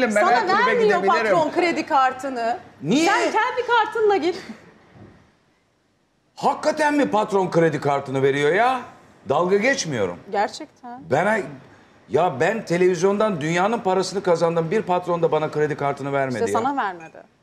Sana vermiyor patron kredi kartını. Niye? Sen kendi kartınla git. Hakikaten mi patron kredi kartını veriyor ya? Dalga geçmiyorum. Gerçekten. Ben ya ben televizyondan dünyanın parasını kazandım. Bir patron da bana kredi kartını vermedi. İşte ya. sana vermedi.